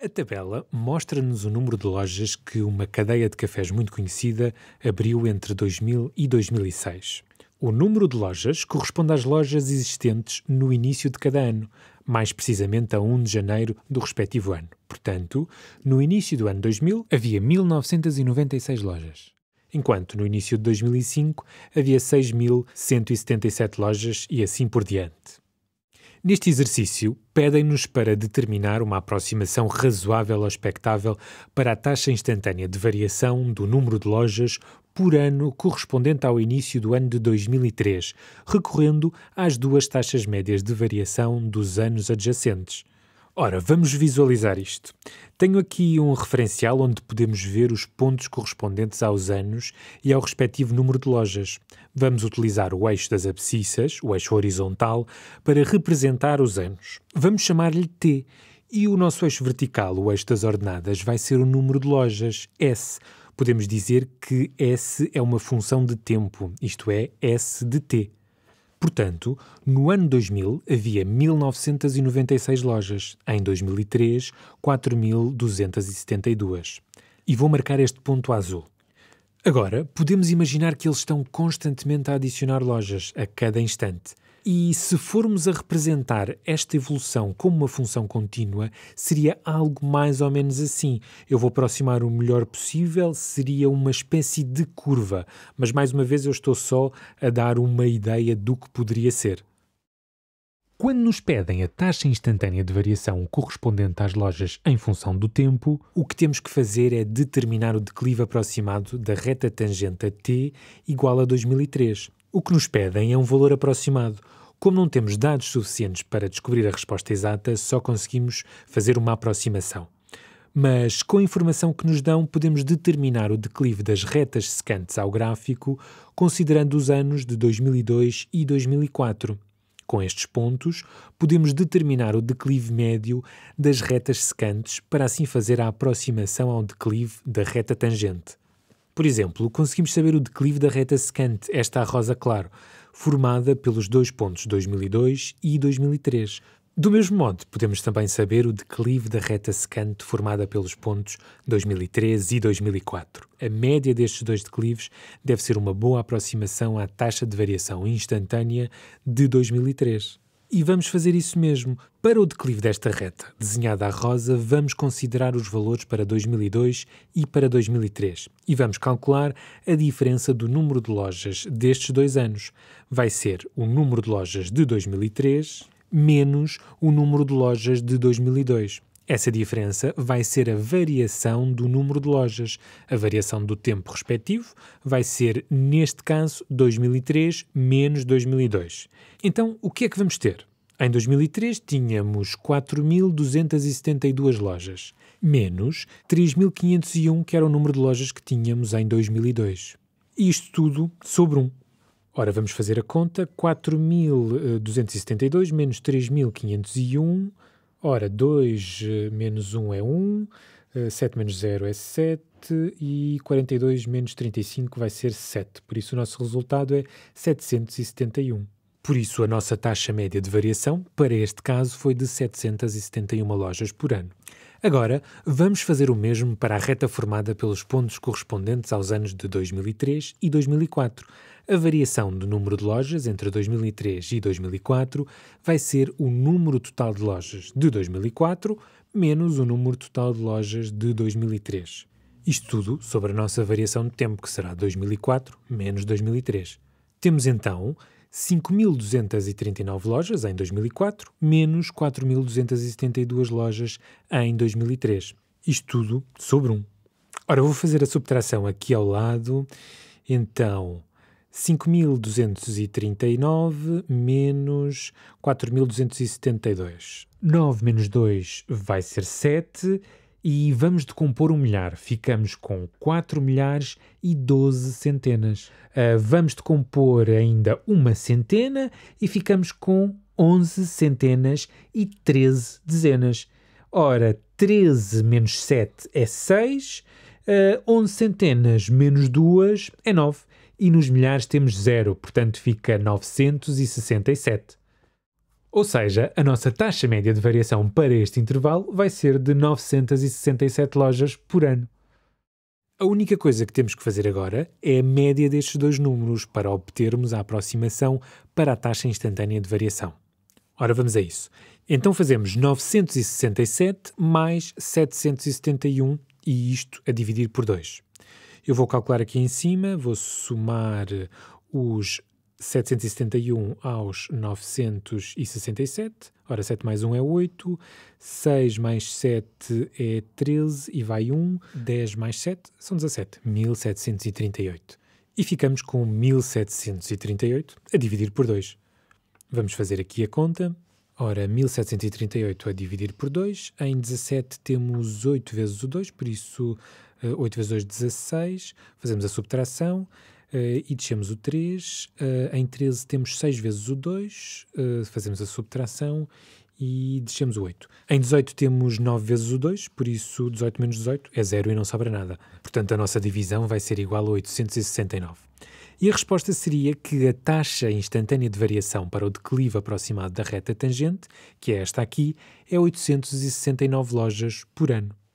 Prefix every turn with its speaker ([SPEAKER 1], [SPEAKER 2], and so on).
[SPEAKER 1] A tabela mostra-nos o número de lojas que uma cadeia de cafés muito conhecida abriu entre 2000 e 2006. O número de lojas corresponde às lojas existentes no início de cada ano, mais precisamente a 1 de janeiro do respectivo ano. Portanto, no início do ano 2000 havia 1996 lojas, enquanto no início de 2005 havia 6177 lojas e assim por diante. Neste exercício, pedem-nos para determinar uma aproximação razoável ou expectável para a taxa instantânea de variação do número de lojas por ano correspondente ao início do ano de 2003, recorrendo às duas taxas médias de variação dos anos adjacentes. Ora, vamos visualizar isto. Tenho aqui um referencial onde podemos ver os pontos correspondentes aos anos e ao respectivo número de lojas. Vamos utilizar o eixo das abscissas, o eixo horizontal, para representar os anos. Vamos chamar-lhe T. E o nosso eixo vertical, o eixo das ordenadas, vai ser o número de lojas, S. Podemos dizer que S é uma função de tempo, isto é, S de T. Portanto, no ano 2000 havia 1996 lojas, em 2003, 4272. E vou marcar este ponto azul. Agora, podemos imaginar que eles estão constantemente a adicionar lojas, a cada instante. E se formos a representar esta evolução como uma função contínua, seria algo mais ou menos assim. Eu vou aproximar o melhor possível, seria uma espécie de curva, mas mais uma vez eu estou só a dar uma ideia do que poderia ser. Quando nos pedem a taxa instantânea de variação correspondente às lojas em função do tempo, o que temos que fazer é determinar o declive aproximado da reta tangente a t igual a 2003. O que nos pedem é um valor aproximado. Como não temos dados suficientes para descobrir a resposta exata, só conseguimos fazer uma aproximação. Mas com a informação que nos dão, podemos determinar o declive das retas secantes ao gráfico, considerando os anos de 2002 e 2004. Com estes pontos, podemos determinar o declive médio das retas secantes para assim fazer a aproximação ao declive da reta tangente. Por exemplo, conseguimos saber o declive da reta secante, esta a rosa claro, formada pelos dois pontos 2002 e 2003. Do mesmo modo, podemos também saber o declive da reta secante formada pelos pontos 2013 e 2004. A média destes dois declives deve ser uma boa aproximação à taxa de variação instantânea de 2003. E vamos fazer isso mesmo. Para o declive desta reta, desenhada à rosa, vamos considerar os valores para 2002 e para 2003 e vamos calcular a diferença do número de lojas destes dois anos. Vai ser o número de lojas de 2003 menos o número de lojas de 2002. Essa diferença vai ser a variação do número de lojas. A variação do tempo respectivo vai ser, neste caso, 2003 menos 2002. Então, o que é que vamos ter? Em 2003 tínhamos 4.272 lojas, menos 3.501, que era o número de lojas que tínhamos em 2002. Isto tudo sobre 1. Um. Ora, vamos fazer a conta. 4.272 eh, menos 3.501 Ora, 2 eh, menos 1 é 1, 7 eh, menos 0 é 7 e 42 menos 35 vai ser 7. Por isso, o nosso resultado é 771. Por isso, a nossa taxa média de variação para este caso foi de 771 lojas por ano. Agora, vamos fazer o mesmo para a reta formada pelos pontos correspondentes aos anos de 2003 e 2004. A variação do número de lojas entre 2003 e 2004 vai ser o número total de lojas de 2004 menos o número total de lojas de 2003. Isto tudo sobre a nossa variação de tempo, que será 2004 menos 2003. Temos então 5.239 lojas em 2004, menos 4.272 lojas em 2003. Isto tudo sobre 1. Um. Ora, vou fazer a subtração aqui ao lado. Então, 5.239 menos 4.272. 9 menos 2 vai ser 7 e vamos decompor um milhar. Ficamos com 4 milhares e 12 centenas. Uh, vamos decompor ainda uma centena e ficamos com 11 centenas e 13 dezenas. Ora, 13 menos 7 é 6, uh, 11 centenas menos 2 é 9 e nos milhares temos 0, portanto fica 967. Ou seja, a nossa taxa média de variação para este intervalo vai ser de 967 lojas por ano. A única coisa que temos que fazer agora é a média destes dois números para obtermos a aproximação para a taxa instantânea de variação. Ora, vamos a isso. Então fazemos 967 mais 771 e isto a dividir por 2. Eu vou calcular aqui em cima, vou somar os 771 aos 967. Ora, 7 mais 1 é 8, 6 mais 7 é 13 e vai 1, 10 mais 7 são 17, 1738. E ficamos com 1738 a dividir por 2. Vamos fazer aqui a conta. Ora, 1738 a dividir por 2. Em 17 temos 8 vezes o 2, por isso 8 eh, vezes 2, 16. Fazemos a subtração. Uh, e deixamos o 3, uh, eh, em 13 temos 6 vezes o 2, uh, eh, fazemos a subtração e deixamos o 8. Em 18 temos 9 vezes o 2, por isso 18 menos 18 é 0 e não sobra nada. Portanto, a nossa divisão vai ser igual a 869. E a resposta seria que a taxa instantânea de variação para o declive aproximado da reta tangente, que é esta aqui, é 869 lojas por ano.